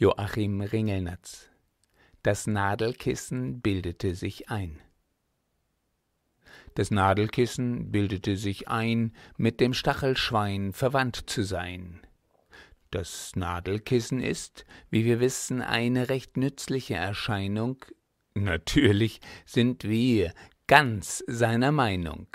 Joachim Ringelnatz. Das Nadelkissen bildete sich ein. Das Nadelkissen bildete sich ein, mit dem Stachelschwein verwandt zu sein. Das Nadelkissen ist, wie wir wissen, eine recht nützliche Erscheinung. Natürlich sind wir ganz seiner Meinung.